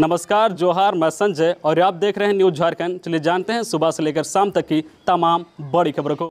नमस्कार जोहार मैं संजय और आप देख रहे हैं न्यूज झारखंड चलिए जानते हैं सुबह से लेकर शाम तक की तमाम बड़ी खबरों को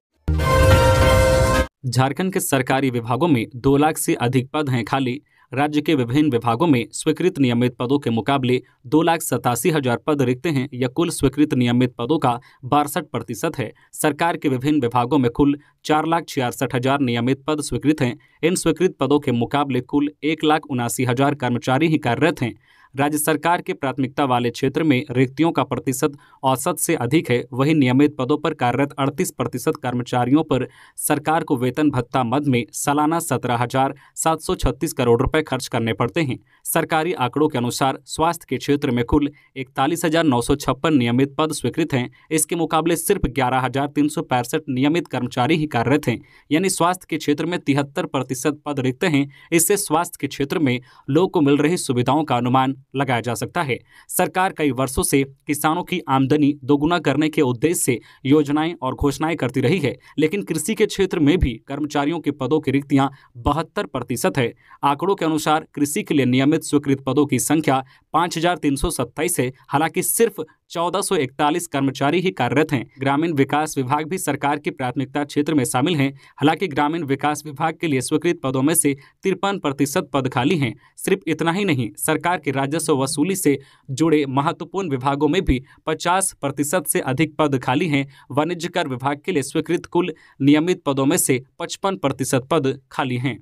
झारखंड के सरकारी विभागों में दो लाख से अधिक पद हैं खाली राज्य के विभिन्न विभागों में स्वीकृत नियमित पदों के मुकाबले दो लाख सतासी हजार पद रिक्त हैं यह कुल स्वीकृत नियमित पदों का बासठ प्रतिशत है सरकार के विभिन्न विभागों में कुल चार लाख छियासठ हजार नियमित पद स्वीकृत हैं इन स्वीकृत पदों के मुकाबले कुल एक लाख उनासी हजार कर्मचारी ही कार्यरत हैं राज्य सरकार के प्राथमिकता वाले क्षेत्र में रिक्तियों का प्रतिशत औसत से अधिक है वहीं नियमित पदों पर कार्यरत अड़तीस प्रतिशत कर्मचारियों पर सरकार को वेतन भत्ता मद में सालाना सत्रह हजार सात सौ छत्तीस करोड़ रुपए खर्च करने पड़ते हैं सरकारी आंकड़ों के अनुसार स्वास्थ्य के क्षेत्र में कुल इकतालीस हजार नौ सौ छप्पन नियमित पद स्वीकृत हैं इसके मुकाबले सिर्फ ग्यारह हजार तीन सौ पैंसठ नियमित कर्मचारी ही कार्यरत हैं यानी स्वास्थ्य के क्षेत्र में तिहत्तर प्रतिशत पद रिक्त हैं इससे स्वास्थ्य के क्षेत्र में लोगों को मिल रही सुविधाओं का अनुमान लगाया जा सकता है सरकार कई वर्षों से किसानों की आमदनी दोगुना करने के उद्देश्य से योजनाएं और घोषणाएं करती रही है लेकिन कृषि के क्षेत्र में भी कर्मचारियों के पदों की रिक्तियां बहत्तर प्रतिशत है आंकड़ों के अनुसार कृषि के लिए नियमित स्वीकृत पदों की संख्या पाँच हजार तीन सौ सत्ताईस है हालांकि सिर्फ चौदह सौ इकतालीस कर्मचारी ही कार्यरत हैं ग्रामीण विकास विभाग भी सरकार की प्राथमिकता क्षेत्र में शामिल हैं हालांकि ग्रामीण विकास विभाग के लिए स्वीकृत पदों में से तिरपन प्रतिशत पद खाली हैं सिर्फ इतना ही नहीं सरकार की राजस्व वसूली से जुड़े महत्वपूर्ण विभागों में भी पचास प्रतिशत से अधिक पद खाली हैं वाणिज्य कर विभाग के लिए स्वीकृत कुल नियमित पदों में से पचपन प्रतिशत पद खाली हैं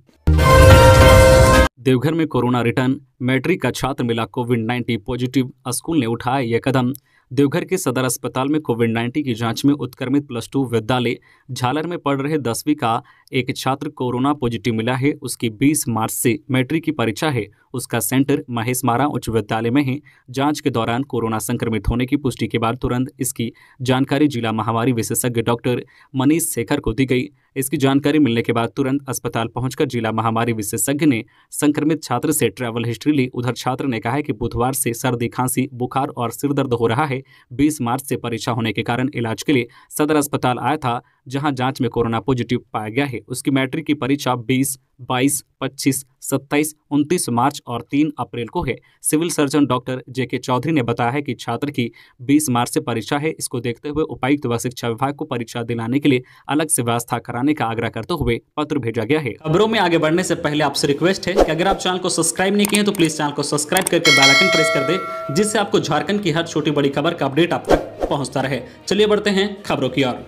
देवघर में कोरोना रिटर्न मैट्रिक का छात्र मिला कोविड 19 पॉजिटिव स्कूल ने उठाया यह कदम देवघर के सदर अस्पताल में कोविड 19 की जांच में उत्क्रमित प्लस टू विद्यालय झालर में पढ़ रहे दसवीं का एक छात्र कोरोना पॉजिटिव मिला है उसकी 20 मार्च से मैट्रिक की परीक्षा है उसका सेंटर महेश मारा उच्च विद्यालय में है जांच के दौरान कोरोना संक्रमित होने की पुष्टि के बाद तुरंत इसकी जानकारी जिला महामारी विशेषज्ञ डॉक्टर मनीष शेखर को दी गई इसकी जानकारी मिलने के बाद तुरंत अस्पताल पहुंचकर जिला महामारी विशेषज्ञ ने संक्रमित छात्र से ट्रैवल हिस्ट्री ली उधर छात्र ने कहा है कि बुधवार से सर्दी खांसी बुखार और सिरदर्द हो रहा है बीस मार्च से परीक्षा होने के कारण इलाज के लिए सदर अस्पताल आया था जहां जांच में कोरोना पॉजिटिव पाया गया है उसकी मैट्रिक की परीक्षा 20, 22, 25, 27, 29 मार्च और 3 अप्रैल को है सिविल सर्जन डॉक्टर जे के चौधरी ने बताया है कि छात्र की 20 मार्च से परीक्षा है इसको देखते हुए उपायुक्त व शिक्षा विभाग को परीक्षा दिलाने के लिए अलग से व्यवस्था कराने का आग्रह करते हुए पत्र भेजा गया है खबरों में आगे बढ़ने से पहले आपसे रिक्वेस्ट है की अगर आप चैनल को सब्सक्राइब नहीं किए तो प्लीज चैनल को सब्सक्राइब करके बैलाइकन प्रेस कर दे जिससे आपको झारखंड की हर छोटी बड़ी खबर का अपडेट आप तक पहुंचता रहे चलिए बढ़ते हैं खबरों की ओर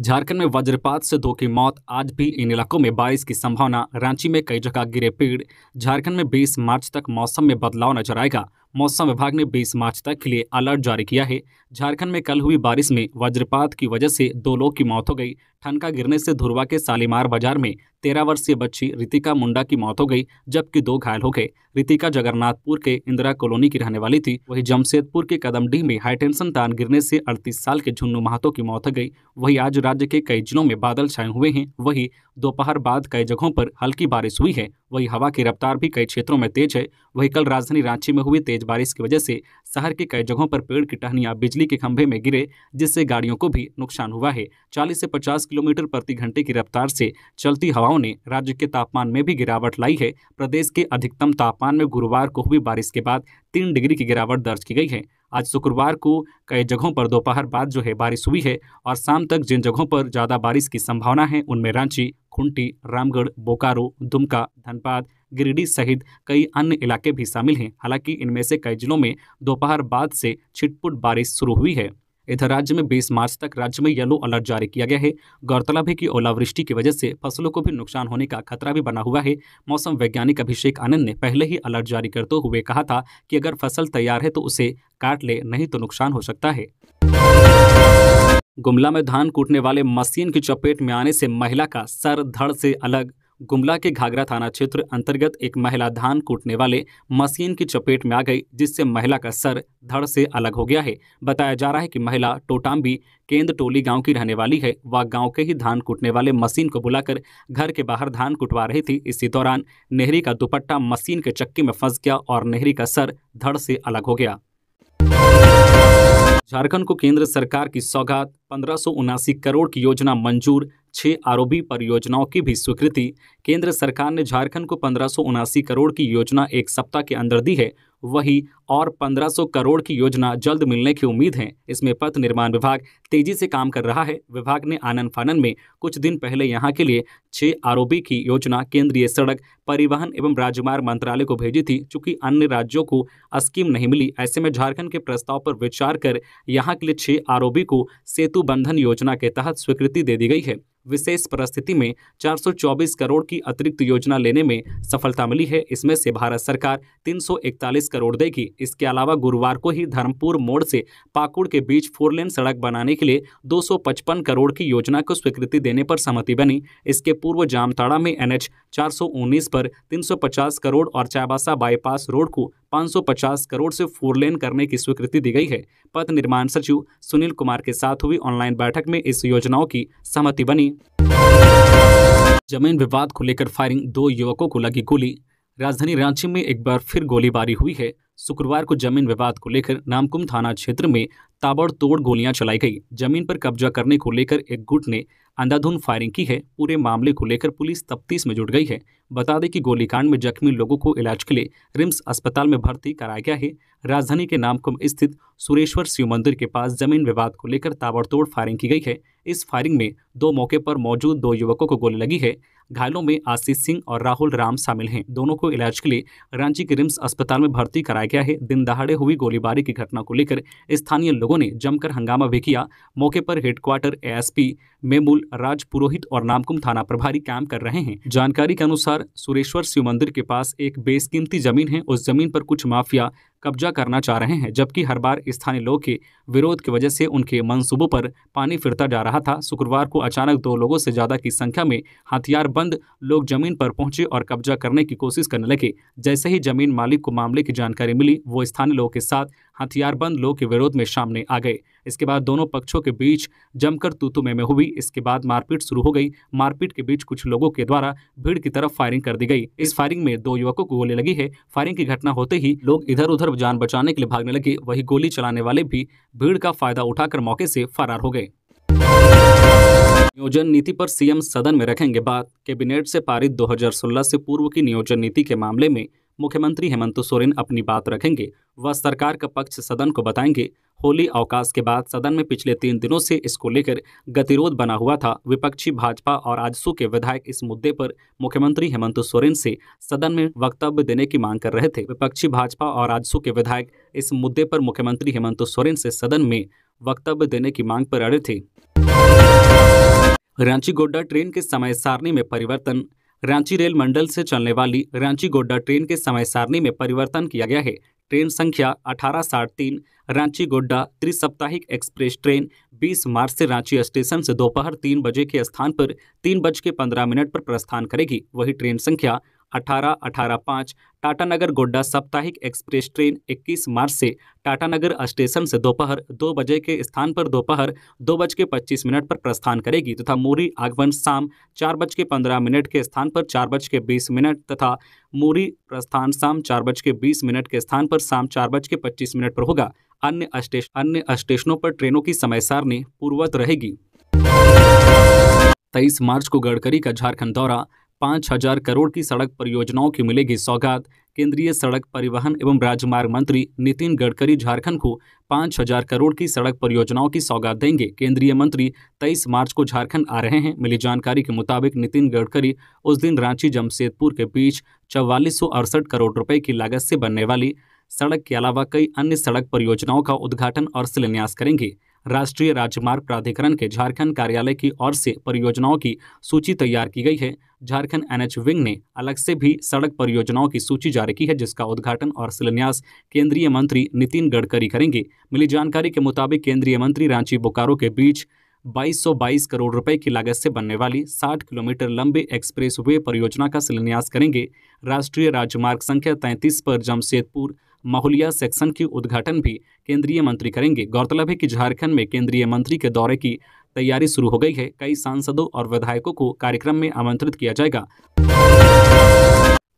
झारखंड में वज्रपात से दो की मौत आज भी इन इलाकों में बारिश की संभावना रांची में कई जगह गिरे पेड़ झारखंड में 20 मार्च तक मौसम में बदलाव नजर आएगा मौसम विभाग ने 20 मार्च तक के लिए अलर्ट जारी किया है झारखंड में कल हुई बारिश में वज्रपात की वजह से दो लोग की मौत हो गई ठनका गिरने से धुरवा के सालीमार बाजार में तेरह वर्षीय बच्ची रितिका मुंडा की मौत हो गई जबकि दो घायल हो गए रितिका जगन्नाथपुर के इंदिरा कॉलोनी की रहने वाली थी वही जमशेदपुर के कदमडीह में हाईटेंशन तार गिरने से अड़तीस साल के झुन्नू महातो की मौत हो गई वही आज राज्य के कई जिलों में बादल छाए हुए हैं वहीं दोपहर बाद कई जगहों पर हल्की बारिश हुई है वही हवा की रफ्तार भी कई क्षेत्रों में तेज है वहीं कल राजधानी रांची में हुई तेज बारिश की वजह से शहर के कई जगहों पर पेड़ की टहनियां बिजली के खंभे में गिरे जिससे गाड़ियों को भी नुकसान हुआ है चालीस से पचास किलोमीटर प्रति घंटे की रफ्तार से चलती हवाओं ने राज्य के तापमान में भी गिरावट लाई है प्रदेश के अधिकतम तापमान में गुरुवार को हुई बारिश के बाद तीन डिग्री की गिरावट दर्ज की गई है आज शुक्रवार को कई जगहों पर दोपहर बाद जो है बारिश हुई है और शाम तक जिन जगहों पर ज़्यादा बारिश की संभावना है उनमें रांची खुंटी रामगढ़ बोकारो दुमका धनबाद गिरिडीह सहित कई अन्य इलाके भी शामिल हैं हालांकि इनमें से कई जिलों में दोपहर बाद से छिटपुट बारिश शुरू हुई है इधर राज्य में बीस मार्च तक राज्य में येलो अलर्ट जारी किया गया है गौरतलब है कि ओलावृष्टि की वजह से फसलों को भी नुकसान होने का खतरा भी बना हुआ है मौसम वैज्ञानिक अभिषेक आनंद ने पहले ही अलर्ट जारी करते हुए कहा था कि अगर फसल तैयार है तो उसे काट ले नहीं तो नुकसान हो सकता है गुमला में धान कूटने वाले मशीन की चपेट में आने से महिला का सर धड़ से अलग गुमला के घाघरा थाना क्षेत्र अंतर्गत एक महिला धान कूटने वाले मशीन की चपेट में आ गई जिससे महिला का सर धड़ से अलग हो गया है बताया जा रहा है कि महिला टोटाम्बी केंद्र टोली गांव की रहने वाली है वह गांव के ही धान कूटने वाले मशीन को बुलाकर घर के बाहर धान कुटवा रही थी इसी दौरान नेहरी का दुपट्टा मशीन के चक्की में फंस गया और नेहरी का सर धड़ से अलग हो गया झारखंड को केंद्र सरकार की सौगात पंद्रह करोड़ की योजना मंजूर छह आरोपी परियोजनाओं की भी स्वीकृति केंद्र सरकार ने झारखंड को पंद्रह करोड़ की योजना एक सप्ताह के अंदर दी है वही और 1500 करोड़ की योजना जल्द मिलने की उम्मीद है इसमें पथ निर्माण विभाग तेजी से काम कर रहा है विभाग ने आनन फानन में कुछ दिन पहले यहाँ के लिए छह आरओबी की योजना केंद्रीय सड़क परिवहन एवं राजमार्ग मंत्रालय को भेजी थी चूंकि अन्य राज्यों को स्कीम नहीं मिली ऐसे में झारखंड के प्रस्ताव पर विचार कर यहाँ के लिए छह आरोपी को सेतु बंधन योजना के तहत स्वीकृति दे दी गई है विशेष परिस्थिति में 424 करोड़ की अतिरिक्त योजना लेने में सफलता मिली है इसमें से भारत सरकार 341 करोड़ देगी इसके अलावा गुरुवार को ही धर्मपुर मोड़ से पाकुड़ के बीच फोरलेन सड़क बनाने के लिए 255 करोड़ की योजना को स्वीकृति देने पर सहमति बनी इसके पूर्व जामताड़ा में एनएच 419 पर 350 करोड़ और चाबासा बाईपास रोड को 550 करोड़ से फोरलेन करने की स्वीकृति दी गई है पथ निर्माण सचिव सुनील कुमार के साथ हुई ऑनलाइन बैठक में इस योजनाओं की सहमति बनी जमीन विवाद को लेकर फायरिंग दो युवकों को लगी गोली राजधानी रांची में एक बार फिर गोलीबारी हुई है शुक्रवार को जमीन विवाद को लेकर नामकुम थाना क्षेत्र में ताबड़तोड़ गोलियां चलाई गई जमीन पर कब्जा करने को लेकर एक गुट ने अंधाधुंध फायरिंग की है पूरे मामले को लेकर पुलिस तफ्तीश में जुट गई है बता दें कि गोलीकांड में जख्मी लोगों को इलाज के लिए रिम्स अस्पताल में भर्ती कराया गया है राजधानी के नामकुम स्थित सुरेश्वर शिव मंदिर के पास जमीन विवाद को लेकर ताबड़तोड़ फायरिंग की गई है इस फायरिंग में दो मौके पर मौजूद दो युवकों को गोली लगी है घायलों में आशीष सिंह और राहुल राम शामिल हैं दोनों को इलाज के लिए रांची के रिम्स अस्पताल में भर्ती कराया गया है दिन दहाड़े हुई गोलीबारी की घटना को लेकर स्थानीय लोग लोगों ने जमकर हंगामा भी किया मौके पर हेडक्वार्टर एएसपी मेमूल राज पुरोहित और नामकुम थाना प्रभारी काम कर रहे हैं जानकारी के अनुसार सुरेश्वर शिव मंदिर के पास एक बेसकीमती जमीन है उस जमीन पर कुछ माफिया कब्जा करना चाह रहे हैं जबकि हर बार स्थानीय लोग के विरोध की वजह से उनके मनसूबों पर पानी फिरता जा रहा था शुक्रवार को अचानक दो लोगों से ज्यादा की संख्या में हथियार बंद लोग जमीन पर पहुंचे और कब्जा करने की कोशिश करने लगे जैसे ही जमीन मालिक को मामले की जानकारी मिली वो स्थानीय लोगों के साथ हथियारबंद लोग के विरोध में सामने आ गए इसके बाद दोनों पक्षों के बीच जमकर तूतु में हुई इसके बाद मारपीट शुरू हो गई मारपीट के बीच कुछ लोगों के द्वारा भीड़ की तरफ फायरिंग कर दी गई इस फायरिंग में दो युवकों को गोली लगी है फायरिंग की घटना होते ही लोग इधर उधर जान बचाने के लिए भागने लगे वही गोली चलाने वाले भी भीड़ का फायदा उठाकर मौके से फरार हो गए नियोजन नीति पर सीएम सदन में रखेंगे बात कैबिनेट से पारित 2016 से पूर्व की नियोजन नीति के मामले में मुख्यमंत्री हेमंत सोरेन अपनी बात रखेंगे व सरकार का पक्ष सदन को बताएंगे होली अवकाश के बाद सदन में पिछले तीन दिनों से इसको लेकर गतिरोध बना हुआ था विपक्षी भाजपा और आजसू के विधायक इस मुद्दे पर मुख्यमंत्री हेमंत सोरेन से सदन में वक्तव्य देने की मांग कर रहे थे विपक्षी भाजपा और आजसू के विधायक इस मुद्दे पर मुख्यमंत्री हेमंत सोरेन से सदन में वक्तव्य देने की मांग पर अड़े थे रांची गोड्डा ट्रेन के समय सारणी में परिवर्तन रांची रेल मंडल से चलने वाली रांची गोड्डा ट्रेन के समय सारणी में परिवर्तन किया गया है ट्रेन संख्या अठारह साठ तीन रांची गोड्डा त्रिसप्ताहिक एक्सप्रेस ट्रेन 20 मार्च से रांची स्टेशन से दोपहर तीन बजे के स्थान पर तीन बज के पंद्रह मिनट पर प्रस्थान करेगी वही ट्रेन संख्या अठारह अठारह पाँच टाटानगर गोड्डा साप्ताहिक एक्सप्रेस ट्रेन 21 मार्च से टाटानगर स्टेशन से दोपहर दो बजे के स्थान पर दोपहर दो बज के पच्चीस मिनट पर प्रस्थान करेगी तथा मोरी आगमन शाम चार बज के पंद्रह मिनट के स्थान पर चार बज के बीस मिनट तथा मोरी प्रस्थान शाम चार बज के बीस मिनट के स्थान पर शाम चार बज के पच्चीस मिनट पर होगा अन्य अन्य स्टेशनों पर ट्रेनों की समय सारणी पूर्वत रहेगी तेईस मार्च को गडकरी का झारखंड दौरा पाँच हजार करोड़ की सड़क परियोजनाओं की मिलेगी सौगात केंद्रीय सड़क परिवहन एवं राजमार्ग मंत्री नितिन गडकरी झारखंड को पाँच हजार करोड़ की सड़क परियोजनाओं की सौगात देंगे केंद्रीय मंत्री तेईस मार्च को झारखंड आ रहे हैं मिली जानकारी के मुताबिक नितिन गडकरी उस दिन रांची जमशेदपुर के बीच चौवालीस करोड़ रुपये की लागत से बनने वाली सड़क के अलावा कई अन्य सड़क परियोजनाओं का उद्घाटन और शिलान्यास करेंगे राष्ट्रीय राजमार्ग प्राधिकरण के झारखंड कार्यालय की ओर से परियोजनाओं की सूची तैयार की गई है झारखंड एनएच विंग ने अलग से भी सड़क परियोजनाओं की सूची जारी की है जिसका उद्घाटन और शिलान्यास केंद्रीय मंत्री नितिन गडकरी करेंगे मिली जानकारी के मुताबिक केंद्रीय मंत्री रांची बोकारो के बीच 2222 करोड़ रुपए की लागत से बनने वाली 60 किलोमीटर लंबे एक्सप्रेस वे परियोजना का शिलान्यास करेंगे राष्ट्रीय राजमार्ग संख्या 33 पर जमशेदपुर महुलिया सेक्शन की उद्घाटन भी केंद्रीय मंत्री करेंगे गौरतलब है कि झारखंड में केंद्रीय मंत्री के दौरे की तैयारी शुरू हो गई है कई सांसदों और विधायकों को कार्यक्रम में आमंत्रित किया जाएगा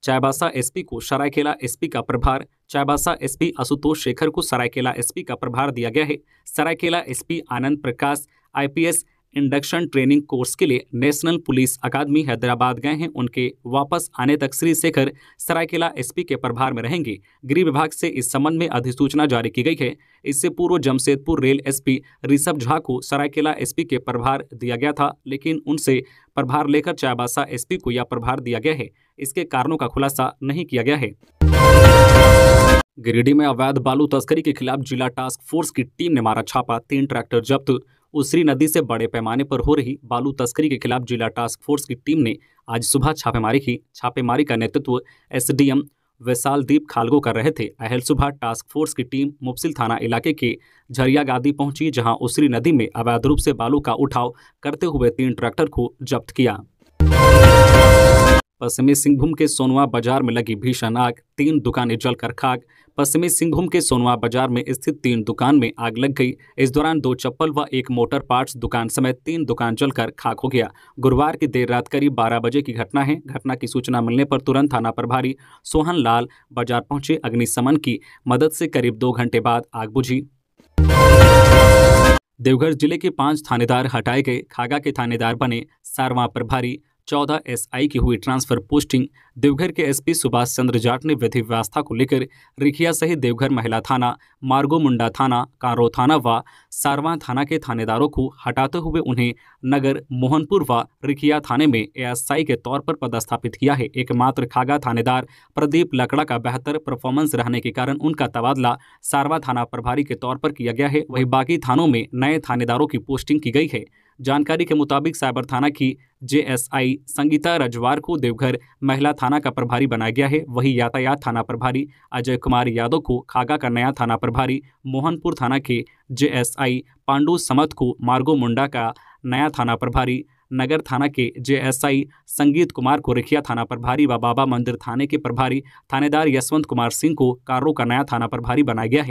चायबासा एसपी को सरायकेला एसपी का प्रभार चायबासा एसपी आशुतोष शेखर को सरायकेला एसपी का प्रभार दिया गया है Seraikela SP Anand Prakash IPS induction training course के लिए नेशनल पुलिस अकादमी हैदराबाद गए हैं उनके वापस आने तक श्री शेखर सरायकेला एसपी के प्रभार में रहेंगे गृह विभाग से इस संबंध में अधिसूचना जारी की गई है इससे पूर्व जमशेदपुर रेल एसपी ऋषभ झा को सरायकेला एसपी के प्रभार दिया गया था लेकिन उनसे प्रभार लेकर चाईबासा एस को यह प्रभार दिया गया है इसके कारणों का खुलासा नहीं किया गया है गिरिडीह में अवैध बालू तस्करी के खिलाफ जिला टास्क फोर्स की टीम ने मारा छापा तीन ट्रैक्टर जब्त उसरी नदी से बड़े पैमाने पर हो रही बालू तस्करी के खिलाफ जिला टास्क फोर्स की टीम ने आज सुबह छापेमारी की छापेमारी का नेतृत्व एसडीएम वैशालदीप खालगो कर रहे थे अहल सुबह टास्क फोर्स की टीम मुफसिल थाना इलाके के झरियागादी पहुंची जहां उसरी नदी में अवैध रूप से बालू का उठाव करते हुए तीन ट्रैक्टर को जब्त किया पश्चिमी सिंहभूम के सोनवा बाजार में लगी भीषण आग तीन दुकानें जलकर खाक पश्चिमी सिंहभूम के सोनवा बाजार में स्थित तीन दुकान में आग लग गई इस दौरान दो चप्पल व एक मोटर पार्ट्स दुकान समेत तीन दुकान जलकर खाक हो गया गुरुवार की देर रात करीब बारह बजे की घटना है घटना की सूचना मिलने पर तुरंत थाना प्रभारी सोहन लाल बाजार पहुंचे अग्निशमन की मदद से करीब दो घंटे बाद आग बुझी देवघर जिले के पांच थानेदार हटाए गए खागा के थानेदार बने सारवा प्रभारी चौदह एस की हुई ट्रांसफर पोस्टिंग देवघर के एसपी सुभाष चंद्र जाट ने विधि व्यवस्था को लेकर रिखिया सहित देवघर महिला थाना मार्गो मुंडा थाना कारो थाना व सारवा थाना के थानेदारों को हटाते हुए उन्हें नगर मोहनपुर व रिखिया थाने में एस के तौर पर पदस्थापित किया है एकमात्र खागा थानेदार प्रदीप लकड़ा का बेहतर परफॉर्मेंस रहने के कारण उनका तबादला सारवा थाना प्रभारी के तौर पर किया गया है वहीं बाकी थानों में नए थानेदारों की पोस्टिंग की गई है जानकारी के मुताबिक साइबर थाना की जेएसआई संगीता रजवार को देवघर महिला थाना का प्रभारी बनाया गया है वहीं यातायात थाना प्रभारी अजय कुमार यादव को खागा का नया थाना प्रभारी मोहनपुर थाना के जेएसआई पांडु समत को मार्गो मुंडा का नया थाना प्रभारी नगर थाना के जेएसआई संगीत कुमार को रिखिया थाना प्रभारी व बाबा मंदिर थाने के प्रभारी थानेदार यशवंत कुमार सिंह को कारो का नया थाना प्रभारी बनाया गया है